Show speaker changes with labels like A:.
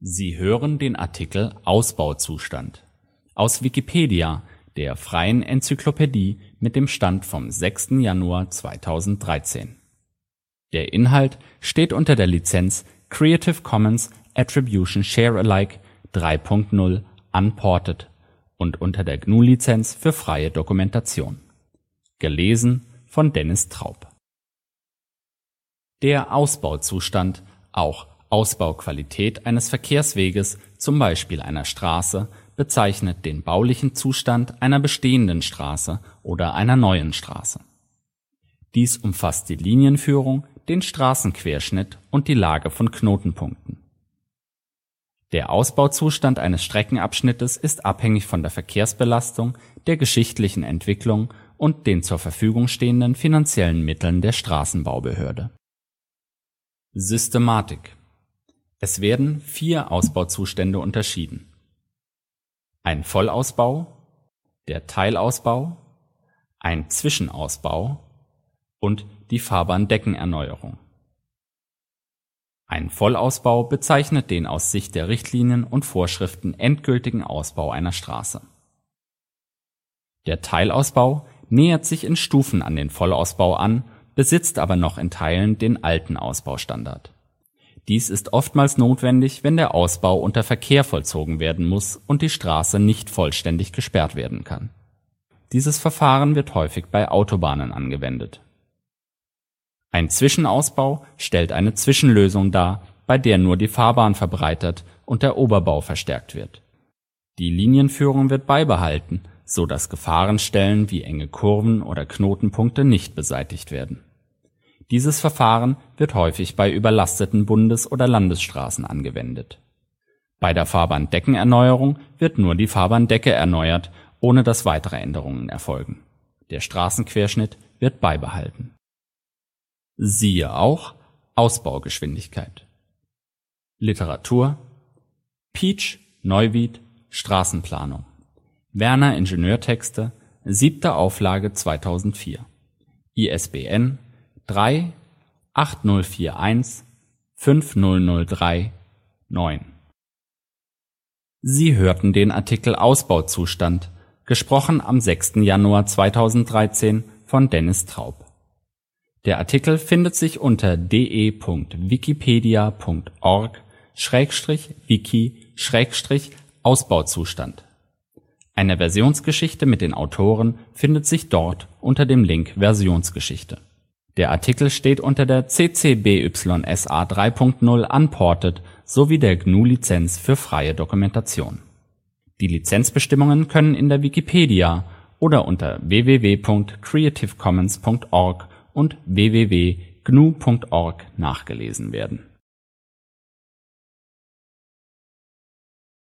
A: Sie hören den Artikel Ausbauzustand, aus Wikipedia, der freien Enzyklopädie. Mit dem Stand vom 6. Januar 2013. Der Inhalt steht unter der Lizenz Creative Commons Attribution Share Alike 3.0 Unported und unter der GNU Lizenz für freie Dokumentation. Gelesen von Dennis Traub. Der Ausbauzustand, auch Ausbauqualität eines Verkehrsweges, zum Beispiel einer Straße, bezeichnet den baulichen Zustand einer bestehenden Straße oder einer neuen Straße. Dies umfasst die Linienführung, den Straßenquerschnitt und die Lage von Knotenpunkten. Der Ausbauzustand eines Streckenabschnittes ist abhängig von der Verkehrsbelastung, der geschichtlichen Entwicklung und den zur Verfügung stehenden finanziellen Mitteln der Straßenbaubehörde. Systematik es werden vier Ausbauzustände unterschieden. Ein Vollausbau, der Teilausbau, ein Zwischenausbau und die Fahrbahndeckenerneuerung. Ein Vollausbau bezeichnet den aus Sicht der Richtlinien und Vorschriften endgültigen Ausbau einer Straße. Der Teilausbau nähert sich in Stufen an den Vollausbau an, besitzt aber noch in Teilen den alten Ausbaustandard dies ist oftmals notwendig, wenn der Ausbau unter Verkehr vollzogen werden muss und die Straße nicht vollständig gesperrt werden kann. Dieses Verfahren wird häufig bei Autobahnen angewendet. Ein Zwischenausbau stellt eine Zwischenlösung dar, bei der nur die Fahrbahn verbreitert und der Oberbau verstärkt wird. Die Linienführung wird beibehalten, so dass Gefahrenstellen wie enge Kurven oder Knotenpunkte nicht beseitigt werden dieses Verfahren wird häufig bei überlasteten Bundes oder Landesstraßen angewendet. Bei der Fahrbahndeckenerneuerung wird nur die Fahrbahndecke erneuert, ohne dass weitere Änderungen erfolgen. Der Straßenquerschnitt wird beibehalten. Siehe auch Ausbaugeschwindigkeit Literatur Peach, Neuwied, Straßenplanung Werner Ingenieurtexte, siebte Auflage 2004 ISBN 3 8041 5003 9. Sie hörten den Artikel Ausbauzustand, gesprochen am 6. Januar 2013 von Dennis Traub. Der Artikel findet sich unter de.wikipedia.org/wiki/ausbauzustand. Eine Versionsgeschichte mit den Autoren findet sich dort unter dem Link Versionsgeschichte der Artikel steht unter der CC BY SA 3.0 Unported sowie der GNU-Lizenz für freie Dokumentation. Die Lizenzbestimmungen können in der Wikipedia oder unter www.creativecommons.org und www.gnu.org nachgelesen werden